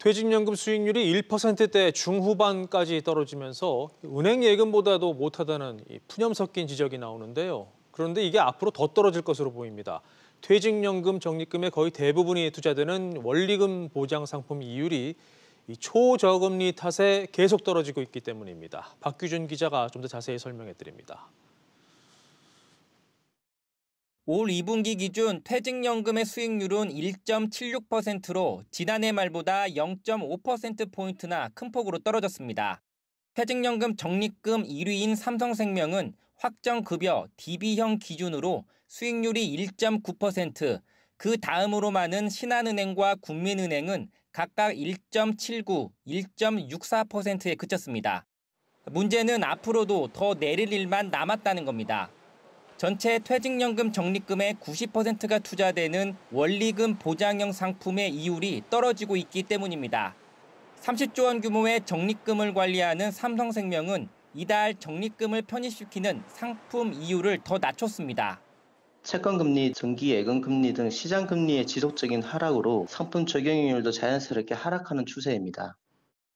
퇴직연금 수익률이 1%대 중후반까지 떨어지면서 은행 예금보다도 못하다는 푸념 섞인 지적이 나오는데요. 그런데 이게 앞으로 더 떨어질 것으로 보입니다. 퇴직연금 적립금의 거의 대부분이 투자되는 원리금 보장 상품 이율이 초저금리 탓에 계속 떨어지고 있기 때문입니다. 박규준 기자가 좀 더 자세히 설명해 드립니다. 올 2분기 기준 퇴직연금의 수익률은 1.76%로 지난해 말보다 0.5%포인트나 큰 폭으로 떨어졌습니다. 퇴직연금 적립금 1위인 삼성생명은 확정급여 DB형 기준으로 수익률이 1.9%, 그 다음으로 많은 신한은행과 국민은행은 각각 1.79, 1.64%에 그쳤습니다. 문제는 앞으로도 더 내릴 일만 남았다는 겁니다. 전체 퇴직연금 적립금의 90%가 투자되는 원리금 보장형 상품의 이율이 떨어지고 있기 때문입니다. 30조 원 규모의 적립금을 관리하는 삼성생명은 이달 적립금을 편입시키는 상품 이율을 더 낮췄습니다. 채권금리, 정기 예금금리 등 시장금리의 지속적인 하락으로 상품 적용이율도 자연스럽게 하락하는 추세입니다.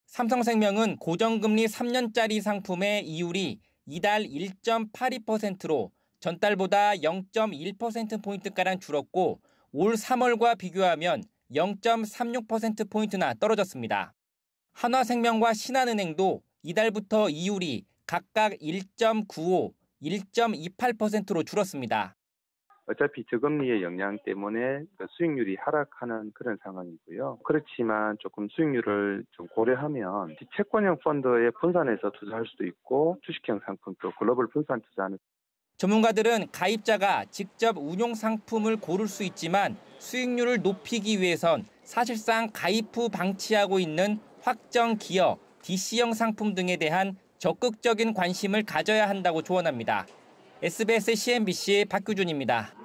삼성생명은 고정금리 3년짜리 상품의 이율이 이달 1.82%로 전달보다 0.1%포인트가량 줄었고 올 3월과 비교하면 0.36%포인트나 떨어졌습니다. 한화생명과 신한은행도 이달부터 이율이 각각 1.95, 1.28%로 줄었습니다. 어차피 저금리의 영향 때문에 그 수익률이 하락하는 그런 상황이고요. 그렇지만 조금 수익률을 좀 고려하면 채권형 펀드에 분산해서 투자할 수도 있고 주식형 상품 또 글로벌 분산 투자하는 전문가들은 가입자가 직접 운용 상품을 고를 수 있지만 수익률을 높이기 위해선 사실상 가입 후 방치하고 있는 확정 기업, DC형 상품 등에 대한 적극적인 관심을 가져야 한다고 조언합니다. SBS CNBC 박규준입니다.